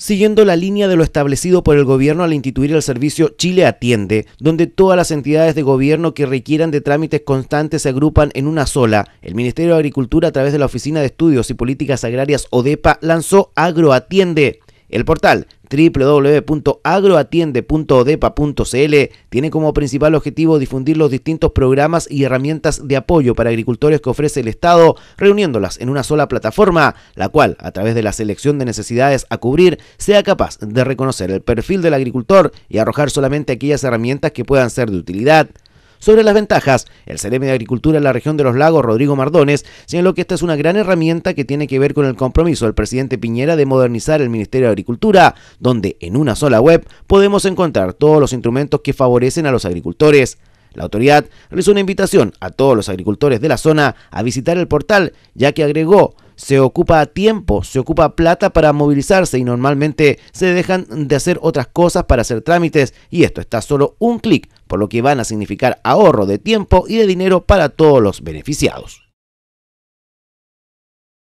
siguiendo la línea de lo establecido por el gobierno al instituir el servicio Chile Atiende, donde todas las entidades de gobierno que requieran de trámites constantes se agrupan en una sola. El Ministerio de Agricultura, a través de la Oficina de Estudios y Políticas Agrarias ODEPA, lanzó Agroatiende, el portal www.agroatiende.odepa.cl tiene como principal objetivo difundir los distintos programas y herramientas de apoyo para agricultores que ofrece el Estado, reuniéndolas en una sola plataforma, la cual, a través de la selección de necesidades a cubrir, sea capaz de reconocer el perfil del agricultor y arrojar solamente aquellas herramientas que puedan ser de utilidad. Sobre las ventajas, el CDM de Agricultura en la región de los lagos, Rodrigo Mardones, señaló que esta es una gran herramienta que tiene que ver con el compromiso del presidente Piñera de modernizar el Ministerio de Agricultura, donde en una sola web podemos encontrar todos los instrumentos que favorecen a los agricultores. La autoridad realizó una invitación a todos los agricultores de la zona a visitar el portal, ya que agregó se ocupa tiempo, se ocupa plata para movilizarse y normalmente se dejan de hacer otras cosas para hacer trámites y esto está solo un clic, por lo que van a significar ahorro de tiempo y de dinero para todos los beneficiados.